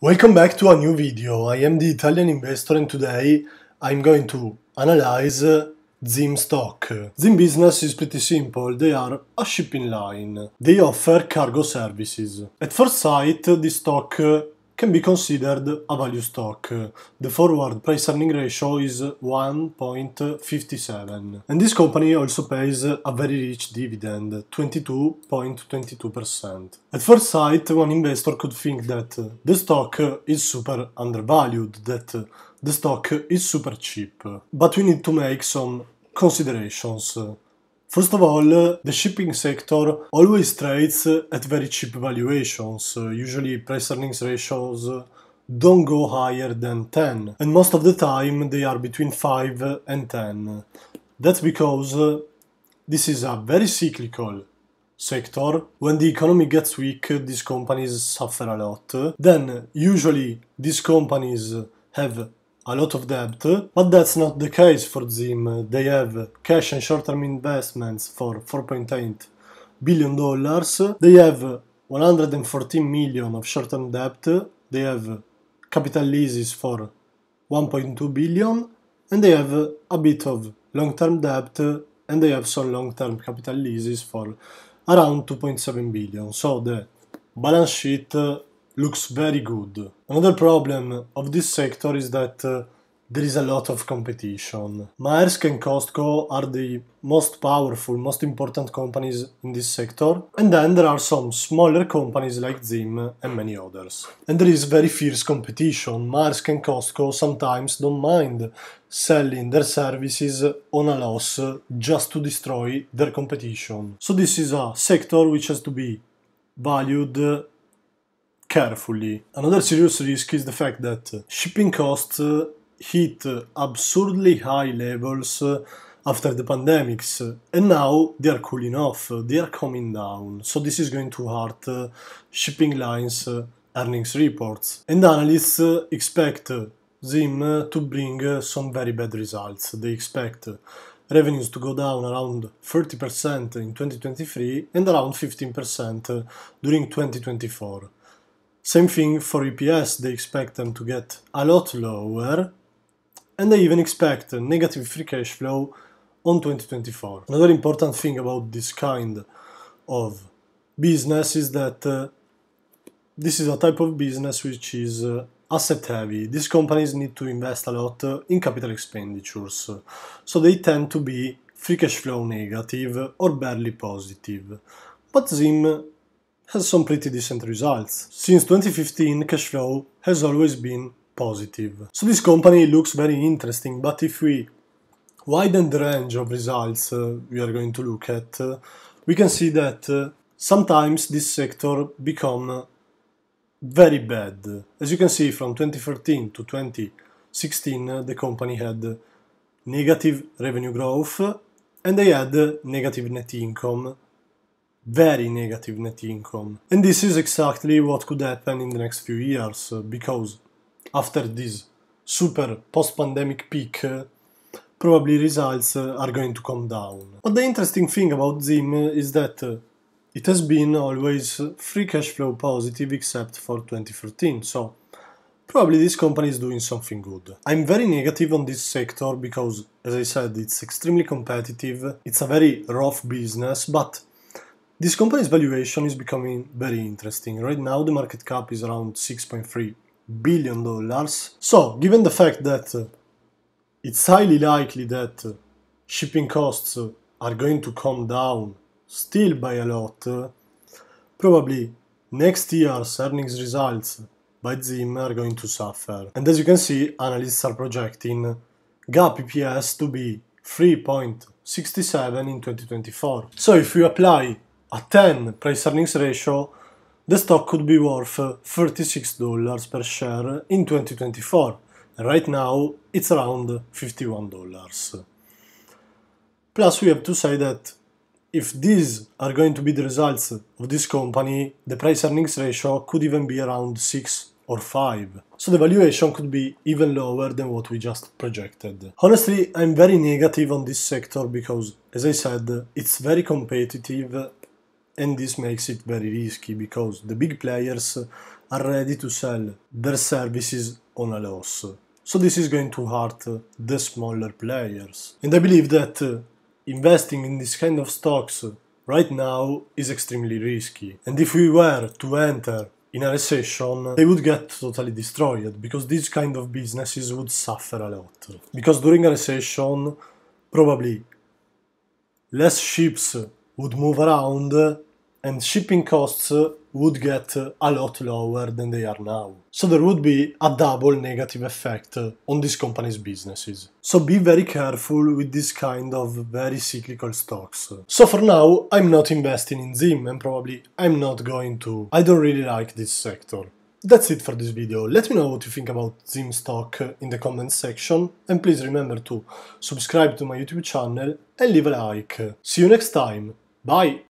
Welcome back to a new video. I am the Italian investor and today I'm going to analyze Zim stock. Zim business is pretty simple. They are a shipping line. They offer cargo services. At first sight, the stock can be considered a value stock. The forward price earning ratio is 1.57. And this company also pays a very rich dividend, 22.22%. At first sight, one investor could think that the stock is super undervalued, that the stock is super cheap. But we need to make some considerations. First of all, uh, the shipping sector always trades at very cheap valuations. Uh, usually, price earnings ratios uh, don't go higher than 10, and most of the time they are between 5 and 10. That's because this is a very cyclical sector. When the economy gets weak, these companies suffer a lot. Then, usually, these companies have a lot of debt, but that's not the case for ZIM. They have cash and short-term investments for 4.8 billion dollars. They have 114 million of short-term debt. They have capital leases for 1.2 billion and they have a bit of long-term debt and they have some long-term capital leases for around 2.7 billion. So the balance sheet looks very good. Another problem of this sector is that uh, there is a lot of competition. Maersk and Costco are the most powerful, most important companies in this sector, and then there are some smaller companies like Zim and many others. And there is very fierce competition. Maersk and Costco sometimes don't mind selling their services on a loss just to destroy their competition. So this is a sector which has to be valued carefully. Another serious risk is the fact that uh, shipping costs uh, hit uh, absurdly high levels after the pandemics and now they are cooling off, they are coming down. So this is going to hurt shipping lines earnings reports and analysts expect ZIM to bring some very bad results. They expect revenues to go down around 30% in 2023 and around 15% during 2024. Same thing for EPS, they expect them to get a lot lower, and they even expect a negative free cash flow on 2024. Another important thing about this kind of business is that uh, this is a type of business which is uh, asset heavy. These companies need to invest a lot uh, in capital expenditures, so they tend to be free cash flow negative or barely positive. But Zim has some pretty decent results. Since 2015, cash flow has always been positive. So this company looks very interesting, but if we widen the range of results uh, we are going to look at, uh, we can see that uh, sometimes this sector become uh, very bad. As you can see, from 2013 to 2016, uh, the company had uh, negative revenue growth and they had negative net income very negative net income. And this is exactly what could happen in the next few years, uh, because after this super post-pandemic peak, uh, probably results uh, are going to come down. But the interesting thing about Zim is that it has been always free cash flow positive except for 2013, so probably this company is doing something good. I'm very negative on this sector because, as I said, it's extremely competitive, it's a very rough business, but this company's valuation is becoming very interesting. Right now, the market cap is around 6.3 billion dollars. So, given the fact that uh, it's highly likely that uh, shipping costs uh, are going to come down still by a lot, uh, probably next year's earnings results by ZIM are going to suffer. And as you can see, analysts are projecting GAAP EPS to be 3.67 in 2024. So if you apply a 10 price earnings ratio, the stock could be worth $36 per share in 2024. right now, it's around $51. Plus, we have to say that if these are going to be the results of this company, the price earnings ratio could even be around 6 or 5. So the valuation could be even lower than what we just projected. Honestly, I'm very negative on this sector because, as I said, it's very competitive and this makes it very risky because the big players are ready to sell their services on a loss. So this is going to hurt the smaller players. And I believe that uh, investing in this kind of stocks right now is extremely risky. And if we were to enter in a recession, they would get totally destroyed because these kind of businesses would suffer a lot. Because during a recession, probably less ships would move around and shipping costs would get a lot lower than they are now. So there would be a double negative effect on these companies' businesses. So be very careful with this kind of very cyclical stocks. So for now, I'm not investing in Zim and probably I'm not going to. I don't really like this sector. That's it for this video. Let me know what you think about Zim stock in the comments section and please remember to subscribe to my YouTube channel and leave a like. See you next time. Bye!